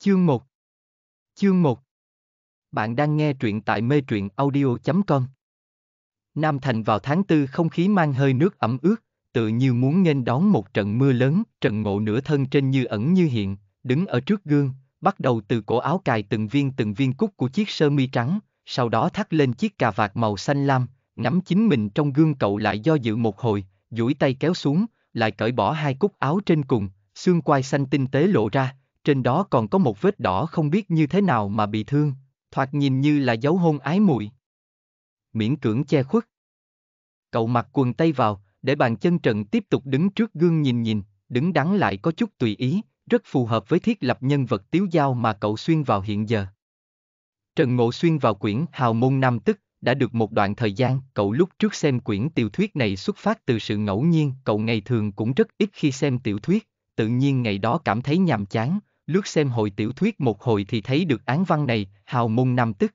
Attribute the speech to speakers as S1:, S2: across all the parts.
S1: Chương 1 Chương 1 Bạn đang nghe truyện tại mê truyện audio.com Nam Thành vào tháng Tư không khí mang hơi nước ẩm ướt, tự như muốn nghênh đón một trận mưa lớn, trận ngộ nửa thân trên như ẩn như hiện, đứng ở trước gương, bắt đầu từ cổ áo cài từng viên từng viên cúc của chiếc sơ mi trắng, sau đó thắt lên chiếc cà vạt màu xanh lam, ngắm chính mình trong gương cậu lại do dự một hồi, duỗi tay kéo xuống, lại cởi bỏ hai cúc áo trên cùng, xương quai xanh tinh tế lộ ra, trên đó còn có một vết đỏ không biết như thế nào mà bị thương, thoạt nhìn như là dấu hôn ái muội. Miễn cưỡng che khuất. Cậu mặc quần tây vào, để bàn chân trần tiếp tục đứng trước gương nhìn nhìn, đứng đắn lại có chút tùy ý, rất phù hợp với thiết lập nhân vật tiếu giao mà cậu xuyên vào hiện giờ. Trần Ngộ xuyên vào quyển Hào môn Nam Tức, đã được một đoạn thời gian, cậu lúc trước xem quyển tiểu thuyết này xuất phát từ sự ngẫu nhiên, cậu ngày thường cũng rất ít khi xem tiểu thuyết, tự nhiên ngày đó cảm thấy nhàm chán, lướt xem hồi tiểu thuyết một hồi thì thấy được án văn này, hào môn nam tức.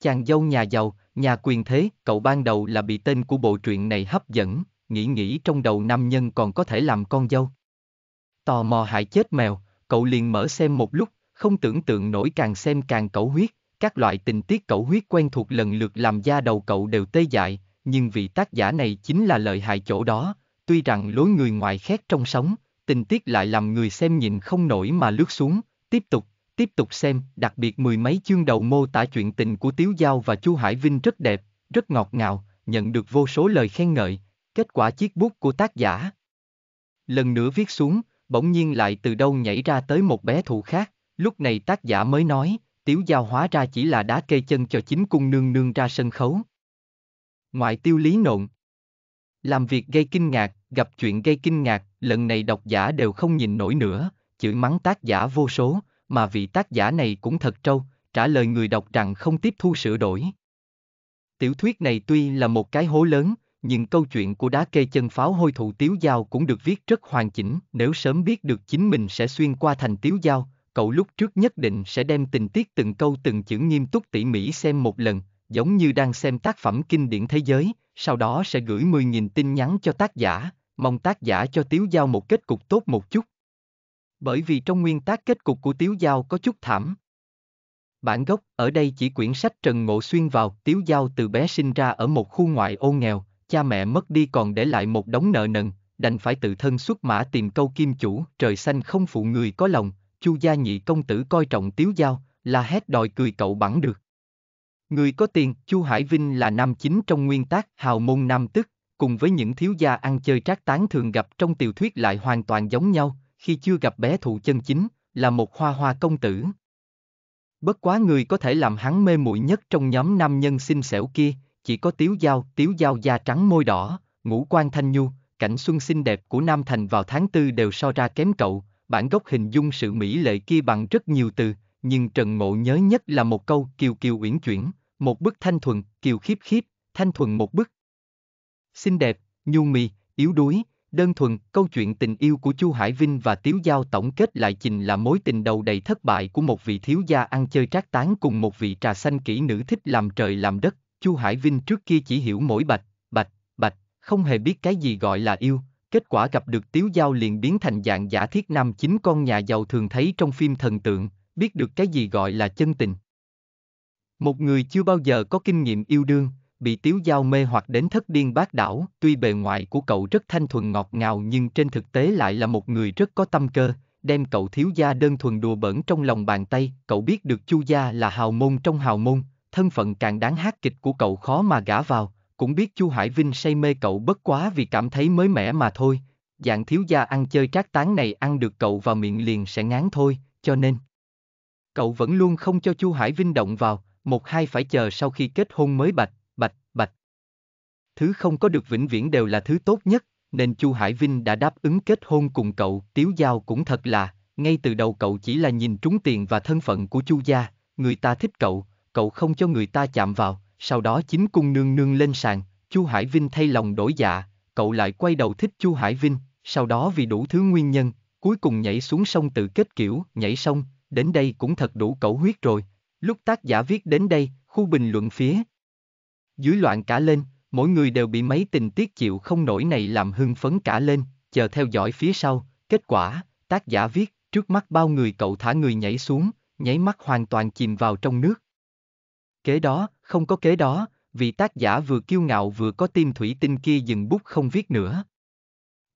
S1: Chàng dâu nhà giàu, nhà quyền thế, cậu ban đầu là bị tên của bộ truyện này hấp dẫn, nghĩ nghĩ trong đầu nam nhân còn có thể làm con dâu. Tò mò hại chết mèo, cậu liền mở xem một lúc, không tưởng tượng nổi càng xem càng cẩu huyết, các loại tình tiết cẩu huyết quen thuộc lần lượt làm da đầu cậu đều tê dại, nhưng vị tác giả này chính là lợi hại chỗ đó, tuy rằng lối người ngoài khét trong sống, tình tiết lại làm người xem nhìn không nổi mà lướt xuống, tiếp tục, tiếp tục xem, đặc biệt mười mấy chương đầu mô tả chuyện tình của Tiếu Giao và Chu Hải Vinh rất đẹp, rất ngọt ngào, nhận được vô số lời khen ngợi, kết quả chiếc bút của tác giả. Lần nữa viết xuống, bỗng nhiên lại từ đâu nhảy ra tới một bé thụ khác, lúc này tác giả mới nói, Tiếu Giao hóa ra chỉ là đá cây chân cho chính cung nương nương ra sân khấu. Ngoại tiêu lý nộn. Làm việc gây kinh ngạc, gặp chuyện gây kinh ngạc, lần này độc giả đều không nhìn nổi nữa, chửi mắng tác giả vô số, mà vị tác giả này cũng thật trâu, trả lời người đọc rằng không tiếp thu sửa đổi. Tiểu thuyết này tuy là một cái hố lớn, nhưng câu chuyện của đá kê chân pháo hôi thụ tiếu giao cũng được viết rất hoàn chỉnh, nếu sớm biết được chính mình sẽ xuyên qua thành tiếu giao, cậu lúc trước nhất định sẽ đem tình tiết từng câu từng chữ nghiêm túc tỉ mỉ xem một lần, giống như đang xem tác phẩm kinh điển thế giới, sau đó sẽ gửi 10.000 tin nhắn cho tác giả, mong tác giả cho Tiếu Giao một kết cục tốt một chút. Bởi vì trong nguyên tác kết cục của Tiếu Giao có chút thảm. Bản gốc ở đây chỉ quyển sách Trần Ngộ Xuyên vào, Tiếu Giao từ bé sinh ra ở một khu ngoại ô nghèo, cha mẹ mất đi còn để lại một đống nợ nần, đành phải tự thân xuất mã tìm câu kim chủ, trời xanh không phụ người có lòng, Chu gia nhị công tử coi trọng Tiếu Giao, là hét đòi cười cậu bắn được. Người có tiền, Chu Hải Vinh là nam chính trong nguyên tác hào môn nam tức, cùng với những thiếu gia ăn chơi trác tán thường gặp trong tiểu thuyết lại hoàn toàn giống nhau, khi chưa gặp bé thụ chân chính, là một hoa hoa công tử. Bất quá người có thể làm hắn mê muội nhất trong nhóm nam nhân xinh xẻo kia, chỉ có tiếu giao, tiếu giao da trắng môi đỏ, ngũ quan thanh nhu, cảnh xuân xinh đẹp của Nam Thành vào tháng tư đều so ra kém cậu, bản gốc hình dung sự mỹ lệ kia bằng rất nhiều từ, nhưng Trần Ngộ nhớ nhất là một câu kiều kiều uyển chuyển, một bức thanh thuần, kiều khiếp khiếp, thanh thuần một bức, xinh đẹp, nhu mì, yếu đuối, đơn thuần, câu chuyện tình yêu của Chu Hải Vinh và Tiếu Giao tổng kết lại trình là mối tình đầu đầy thất bại của một vị thiếu gia ăn chơi trác tán cùng một vị trà xanh kỹ nữ thích làm trời làm đất. Chu Hải Vinh trước kia chỉ hiểu mỗi bạch, bạch, bạch, không hề biết cái gì gọi là yêu. Kết quả gặp được Tiếu Giao liền biến thành dạng giả thiết nam chính con nhà giàu thường thấy trong phim thần tượng, biết được cái gì gọi là chân tình. Một người chưa bao giờ có kinh nghiệm yêu đương, bị tiếu giao mê hoặc đến thất điên bác đảo, tuy bề ngoài của cậu rất thanh thuần ngọt ngào nhưng trên thực tế lại là một người rất có tâm cơ, đem cậu thiếu gia đơn thuần đùa bỡn trong lòng bàn tay, cậu biết được chu gia là hào môn trong hào môn, thân phận càng đáng hát kịch của cậu khó mà gã vào, cũng biết chu Hải Vinh say mê cậu bất quá vì cảm thấy mới mẻ mà thôi, dạng thiếu gia ăn chơi trác tán này ăn được cậu vào miệng liền sẽ ngán thôi, cho nên cậu vẫn luôn không cho chu Hải Vinh động vào, một hai phải chờ sau khi kết hôn mới bạch thứ không có được vĩnh viễn đều là thứ tốt nhất, nên Chu Hải Vinh đã đáp ứng kết hôn cùng cậu, Tiếu Giao cũng thật là, ngay từ đầu cậu chỉ là nhìn trúng tiền và thân phận của Chu gia, người ta thích cậu, cậu không cho người ta chạm vào, sau đó chính cung nương nương lên sàn, Chu Hải Vinh thay lòng đổi dạ, cậu lại quay đầu thích Chu Hải Vinh, sau đó vì đủ thứ nguyên nhân, cuối cùng nhảy xuống sông tự kết kiểu, nhảy sông, đến đây cũng thật đủ cậu huyết rồi. Lúc tác giả viết đến đây, khu bình luận phía dưới loạn cả lên, mỗi người đều bị mấy tình tiết chịu không nổi này làm hưng phấn cả lên, chờ theo dõi phía sau, kết quả, tác giả viết, trước mắt bao người cậu thả người nhảy xuống, nháy mắt hoàn toàn chìm vào trong nước. Kế đó, không có kế đó, vì tác giả vừa kiêu ngạo vừa có tim thủy tinh kia dừng bút không viết nữa,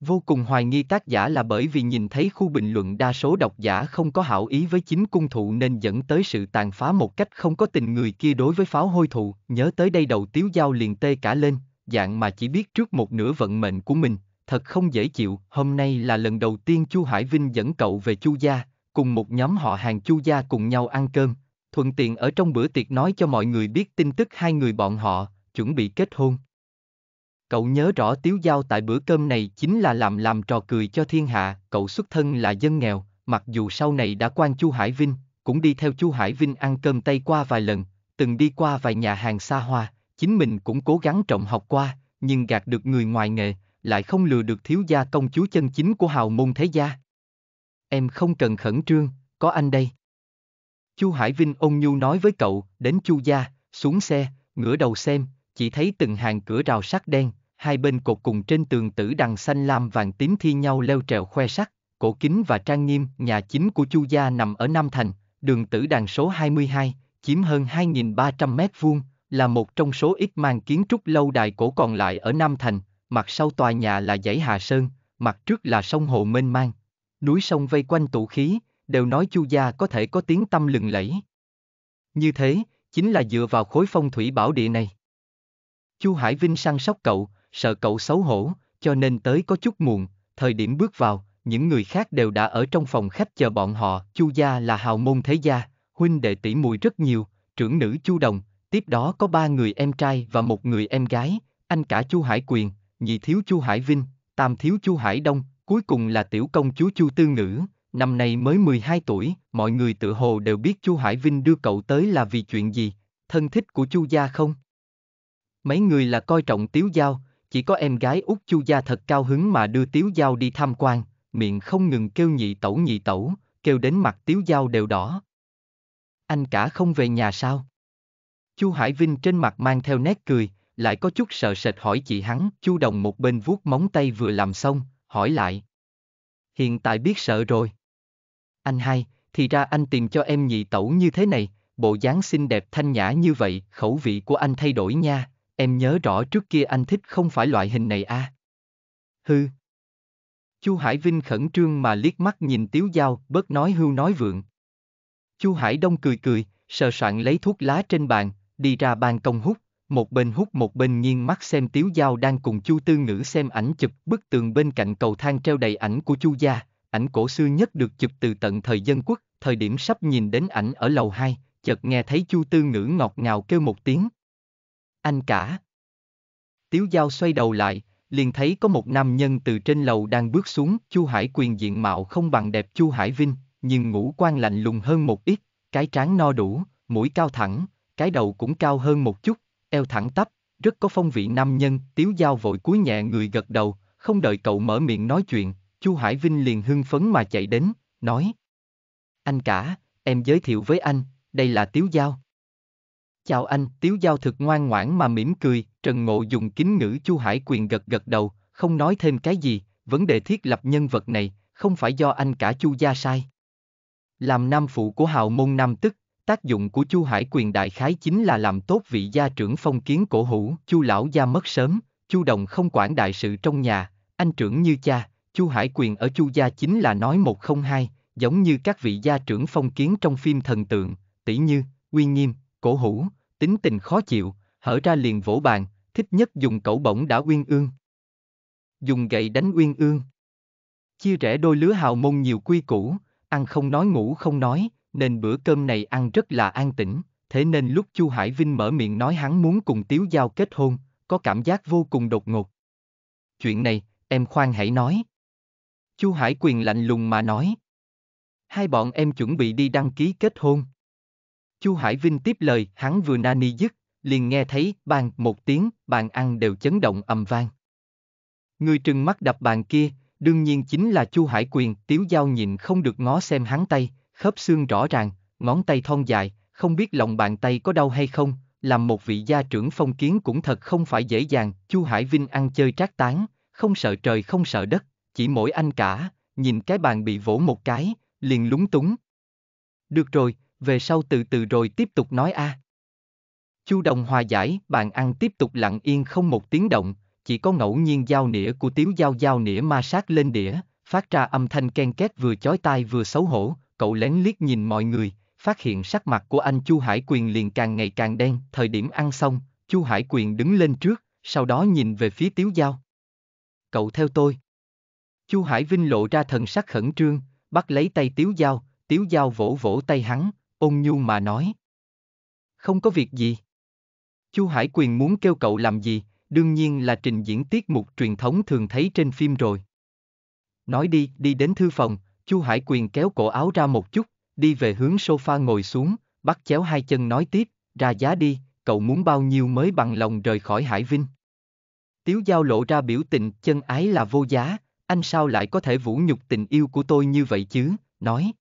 S1: Vô cùng hoài nghi tác giả là bởi vì nhìn thấy khu bình luận đa số độc giả không có hảo ý với chính cung thụ nên dẫn tới sự tàn phá một cách không có tình người kia đối với pháo hôi thụ, nhớ tới đây đầu tiếu giao liền tê cả lên, dạng mà chỉ biết trước một nửa vận mệnh của mình, thật không dễ chịu, hôm nay là lần đầu tiên Chu Hải Vinh dẫn cậu về Chu gia, cùng một nhóm họ hàng Chu gia cùng nhau ăn cơm, thuận tiện ở trong bữa tiệc nói cho mọi người biết tin tức hai người bọn họ, chuẩn bị kết hôn. Cậu nhớ rõ Tiếu Giao tại bữa cơm này chính là làm làm trò cười cho thiên hạ, cậu xuất thân là dân nghèo, mặc dù sau này đã quan Chu Hải Vinh, cũng đi theo Chu Hải Vinh ăn cơm Tây qua vài lần, từng đi qua vài nhà hàng xa hoa, chính mình cũng cố gắng trọng học qua, nhưng gạt được người ngoài nghề, lại không lừa được thiếu gia công chúa chân chính của hào môn thế gia. Em không cần khẩn trương, có anh đây. Chu Hải Vinh ôn nhu nói với cậu, đến Chu gia, xuống xe, ngửa đầu xem, chỉ thấy từng hàng cửa rào sắt đen, hai bên cột cùng trên tường tử đằng xanh lam vàng tím thi nhau leo trèo khoe sắc, cổ kính và trang nghiêm, nhà chính của Chu gia nằm ở Nam Thành, đường tử đằng số 22, chiếm hơn 2.300 mét vuông, là một trong số ít mang kiến trúc lâu đài cổ còn lại ở Nam Thành, mặt sau tòa nhà là dãy Hà Sơn, mặt trước là sông Hồ Mênh Mang. Núi sông vây quanh tụ khí, đều nói Chu gia có thể có tiếng tâm lừng lẫy. Như thế, chính là dựa vào khối phong thủy bảo địa này. Chu Hải Vinh săn sóc cậu, sợ cậu xấu hổ, cho nên tới có chút muộn, thời điểm bước vào, những người khác đều đã ở trong phòng khách chờ bọn họ, Chu gia là hào môn thế gia, huynh đệ tỷ muội rất nhiều, trưởng nữ Chu Đồng, tiếp đó có ba người em trai và một người em gái, anh cả Chu Hải Quyền, nhị thiếu Chu Hải Vinh, tam thiếu Chu Hải Đông, cuối cùng là tiểu công chúa Chu Tư Ngữ, năm nay mới 12 tuổi, mọi người tự hồ đều biết Chu Hải Vinh đưa cậu tới là vì chuyện gì, thân thích của Chu gia không? Mấy người là coi trọng Tiếu Giao, chỉ có em gái út chu gia thật cao hứng mà đưa tiếu giao đi tham quan, miệng không ngừng kêu nhị tẩu nhị tẩu, kêu đến mặt tiếu giao đều đỏ. Anh cả không về nhà sao? Chu Hải Vinh trên mặt mang theo nét cười, lại có chút sợ sệt hỏi chị hắn, Chu Đồng một bên vuốt móng tay vừa làm xong, hỏi lại. Hiện tại biết sợ rồi. Anh hai, thì ra anh tìm cho em nhị tẩu như thế này, bộ dáng xinh đẹp thanh nhã như vậy, khẩu vị của anh thay đổi nha, em nhớ rõ trước kia anh thích không phải loại hình này a. À? Hư. Chu Hải Vinh khẩn trương mà liếc mắt nhìn Tiếu Giao, bớt nói hưu nói vượng. Chu Hải Đông cười cười, sờ soạn lấy thuốc lá trên bàn, đi ra ban công hút, một bên hút một bên nghiêng mắt xem Tiếu Giao đang cùng Chu Tư Ngữ xem ảnh chụp bức tường bên cạnh cầu thang treo đầy ảnh của Chu gia, ảnh cổ xưa nhất được chụp từ tận thời dân quốc, thời điểm sắp nhìn đến ảnh ở lầu 2, chợt nghe thấy Chu Tư Ngữ ngọt ngào kêu một tiếng, anh cả. Tiếu Giao xoay đầu lại, liền thấy có một nam nhân từ trên lầu đang bước xuống, Chu Hải quyền diện mạo không bằng đẹp Chu Hải Vinh, nhưng ngũ quan lạnh lùng hơn một ít, cái trán no đủ, mũi cao thẳng, cái đầu cũng cao hơn một chút, eo thẳng tắp, rất có phong vị nam nhân, Tiếu Giao vội cúi nhẹ người gật đầu, không đợi cậu mở miệng nói chuyện, Chu Hải Vinh liền hưng phấn mà chạy đến, nói: "Anh cả, em giới thiệu với anh, đây là Tiếu Giao." Chào anh, Tiếu Giao thực ngoan ngoãn mà mỉm cười, Trần Ngộ dùng kính ngữ Chu Hải Quyền gật gật đầu, không nói thêm cái gì, vấn đề thiết lập nhân vật này, không phải do anh cả Chu gia sai. Làm nam phụ của hào môn nam tức, tác dụng của Chu Hải Quyền đại khái chính là làm tốt vị gia trưởng phong kiến cổ hủ, Chu lão gia mất sớm, Chu Đồng không quản đại sự trong nhà, anh trưởng như cha, Chu Hải Quyền ở Chu gia chính là nói một không hai, giống như các vị gia trưởng phong kiến trong phim thần tượng, tỷ như, uy nghiêm, cổ hủ, tính tình khó chịu, hở ra liền vỗ bàn, thích nhất dùng cẩu bổng đã uyên ương. Dùng gậy đánh uyên ương. Chia rẽ đôi lứa hào môn nhiều quy củ, ăn không nói ngủ không nói, nên bữa cơm này ăn rất là an tĩnh, thế nên lúc Chu Hải Vinh mở miệng nói hắn muốn cùng Tiếu Giao kết hôn, có cảm giác vô cùng đột ngột. Chuyện này, em khoan hãy nói. Chu Hải Quyền lạnh lùng mà nói. Hai bọn em chuẩn bị đi đăng ký kết hôn. Chu Hải Vinh tiếp lời, hắn vừa nani dứt, liền nghe thấy bàn một tiếng, bàn ăn đều chấn động ầm vang. Người trừng mắt đập bàn kia, đương nhiên chính là Chu Hải Quyền, Tiếu Giao nhìn không được ngó xem hắn tay, khớp xương rõ ràng, ngón tay thon dài, không biết lòng bàn tay có đau hay không, làm một vị gia trưởng phong kiến cũng thật không phải dễ dàng, Chu Hải Vinh ăn chơi trác tán, không sợ trời không sợ đất, chỉ mỗi anh cả, nhìn cái bàn bị vỗ một cái, liền lúng túng. Được rồi, về sau từ từ rồi tiếp tục nói a. À. Chu Đồng hòa giải, bàn ăn tiếp tục lặng yên không một tiếng động, chỉ có ngẫu nhiên dao nĩa của Tiếu Giao dao nĩa ma sát lên đĩa, phát ra âm thanh ken két vừa chói tai vừa xấu hổ, cậu lén liếc nhìn mọi người, phát hiện sắc mặt của anh Chu Hải Quyền liền càng ngày càng đen, thời điểm ăn xong, Chu Hải Quyền đứng lên trước, sau đó nhìn về phía Tiếu Giao. Cậu theo tôi. Chu Hải Vinh lộ ra thần sắc khẩn trương, bắt lấy tay Tiếu Giao, Tiếu Giao vỗ vỗ tay hắn, ôn nhu mà nói. Không có việc gì. Chu Hải Quyền muốn kêu cậu làm gì, đương nhiên là trình diễn tiết mục truyền thống thường thấy trên phim rồi. Nói đi, đi đến thư phòng, Chu Hải Quyền kéo cổ áo ra một chút, đi về hướng sofa ngồi xuống, bắt chéo hai chân nói tiếp, ra giá đi, cậu muốn bao nhiêu mới bằng lòng rời khỏi Hải Vinh. Tiếu Giao lộ ra biểu tình chân ái là vô giá, anh sao lại có thể vũ nhục tình yêu của tôi như vậy chứ, nói,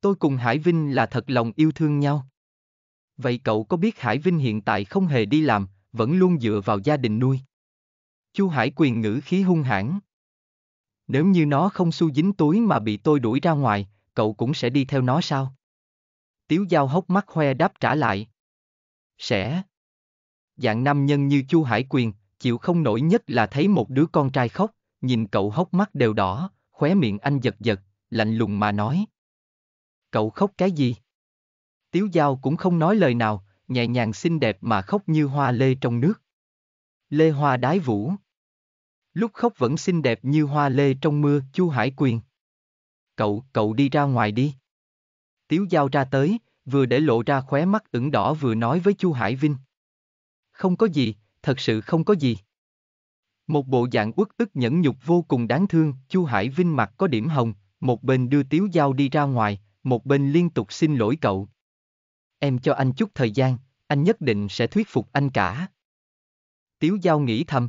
S1: Tôi cùng Hải Vinh là thật lòng yêu thương nhau. Vậy cậu có biết Hải Vinh hiện tại không hề đi làm, vẫn luôn dựa vào gia đình nuôi. Chu Hải quyền ngữ khí hung hãn. Nếu như nó không xu dính túi mà bị tôi đuổi ra ngoài, cậu cũng sẽ đi theo nó sao? Tiếu Giao hốc mắt hoe đáp trả lại. Sẽ. Dạng nam nhân như Chu Hải quyền, chịu không nổi nhất là thấy một đứa con trai khóc, nhìn cậu hốc mắt đều đỏ, khóe miệng anh giật giật, lạnh lùng mà nói. Cậu khóc cái gì? Tiếu Giao cũng không nói lời nào, nhẹ nhàng xinh đẹp mà khóc như hoa lê trong nước. Lê hoa đái vũ. Lúc khóc vẫn xinh đẹp như hoa lê trong mưa, Chu Hải Quyền. Cậu, cậu đi ra ngoài đi. Tiếu Giao ra tới, vừa để lộ ra khóe mắt ửng đỏ vừa nói với Chu Hải Vinh. Không có gì, thật sự không có gì. Một bộ dạng uất ức nhẫn nhục vô cùng đáng thương, Chu Hải Vinh mặt có điểm hồng, một bên đưa Tiếu Giao đi ra ngoài, một bên liên tục xin lỗi cậu. Em cho anh chút thời gian, anh nhất định sẽ thuyết phục anh cả. Tiếu Giao nghĩ thầm.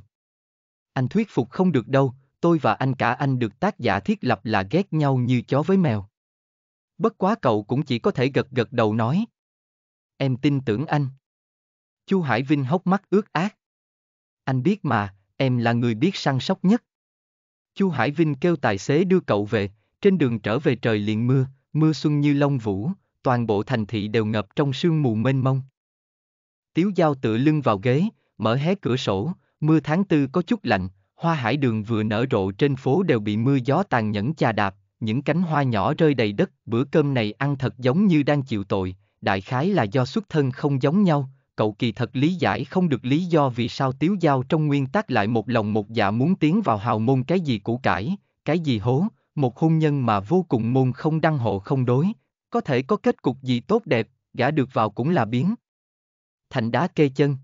S1: Anh thuyết phục không được đâu, tôi và anh cả anh được tác giả thiết lập là ghét nhau như chó với mèo. Bất quá cậu cũng chỉ có thể gật gật đầu nói. Em tin tưởng anh. Chu Hải Vinh hốc mắt ướt át. Anh biết mà, em là người biết săn sóc nhất. Chu Hải Vinh kêu tài xế đưa cậu về, trên đường trở về trời liền mưa, mưa xuân như lông vũ, toàn bộ thành thị đều ngập trong sương mù mênh mông. Tiếu Giao tựa lưng vào ghế, mở hé cửa sổ, mưa tháng tư có chút lạnh, hoa hải đường vừa nở rộ trên phố đều bị mưa gió tàn nhẫn chà đạp, những cánh hoa nhỏ rơi đầy đất, bữa cơm này ăn thật giống như đang chịu tội, đại khái là do xuất thân không giống nhau, cậu kỳ thật lý giải không được lý do vì sao Tiếu Giao trong nguyên tắc lại một lòng một dạ muốn tiến vào hào môn cái gì củ cải, cái gì hố, một hôn nhân mà vô cùng môn không đăng hộ không đối, có thể có kết cục gì tốt đẹp, gã được vào cũng là biến. Thành đá kê chân.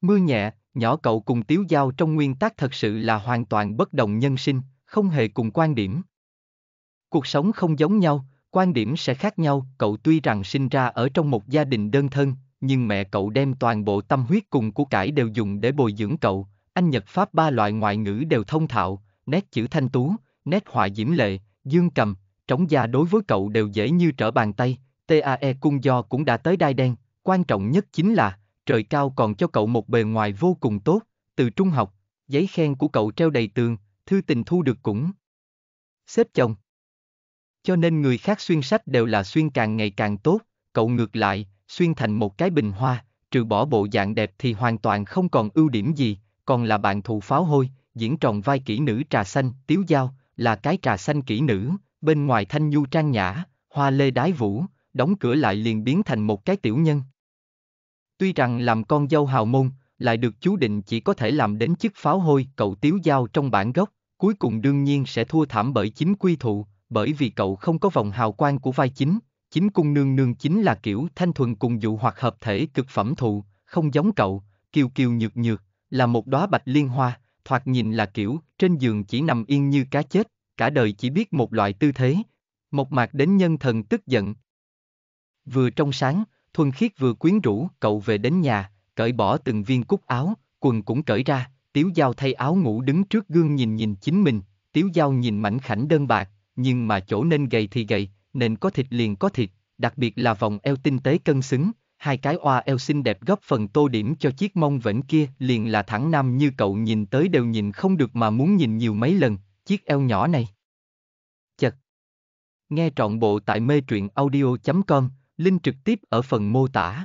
S1: Mưa nhẹ, nhỏ cậu cùng tiếu giao trong nguyên tắc thật sự là hoàn toàn bất đồng nhân sinh, không hề cùng quan điểm. Cuộc sống không giống nhau, quan điểm sẽ khác nhau, cậu tuy rằng sinh ra ở trong một gia đình đơn thân, nhưng mẹ cậu đem toàn bộ tâm huyết cùng của cải đều dùng để bồi dưỡng cậu, anh Nhật Pháp ba loại ngoại ngữ đều thông thạo, nét chữ thanh tú, nét họa diễm lệ, dương cầm, trống da đối với cậu đều dễ như trở bàn tay, TAE cung do cũng đã tới đai đen, quan trọng nhất chính là, trời cao còn cho cậu một bề ngoài vô cùng tốt, từ trung học, giấy khen của cậu treo đầy tường, thư tình thu được cũng. Xếp chồng. Cho nên người khác xuyên sách đều là xuyên càng ngày càng tốt, cậu ngược lại, xuyên thành một cái bình hoa, trừ bỏ bộ dạng đẹp thì hoàn toàn không còn ưu điểm gì, còn là bạn thụ pháo hôi, diễn tròn vai kỹ nữ trà xanh, tiếu giao, là cái trà xanh kỹ nữ, bên ngoài thanh nhu trang nhã, hoa lê đái vũ, đóng cửa lại liền biến thành một cái tiểu nhân. Tuy rằng làm con dâu hào môn, lại được chú định chỉ có thể làm đến chức pháo hôi cậu tiếu giao trong bản gốc, cuối cùng đương nhiên sẽ thua thảm bởi chính quy thụ, bởi vì cậu không có vòng hào quang của vai chính, chính cung nương nương chính là kiểu thanh thuần cùng dụ hoặc hợp thể cực phẩm thụ, không giống cậu, kiều kiều nhược nhược, là một đóa bạch liên hoa, thoạt nhìn là kiểu, trên giường chỉ nằm yên như cá chết, cả đời chỉ biết một loại tư thế. Một mạc đến nhân thần tức giận. Vừa trong sáng, thuần khiết vừa quyến rũ, cậu về đến nhà, cởi bỏ từng viên cúc áo, quần cũng cởi ra, tiếu giao thay áo ngủ đứng trước gương nhìn nhìn chính mình, tiếu giao nhìn mảnh khảnh đơn bạc, nhưng mà chỗ nên gầy thì gầy, nên có thịt liền có thịt, đặc biệt là vòng eo tinh tế cân xứng, hai cái oa eo xinh đẹp góp phần tô điểm cho chiếc mông vểnh kia liền là thẳng nam như cậu nhìn tới đều nhìn không được mà muốn nhìn nhiều mấy lần, chiếc eo nhỏ này. Chật! Nghe trọn bộ tại mê truyện audio.com, link trực tiếp ở phần mô tả.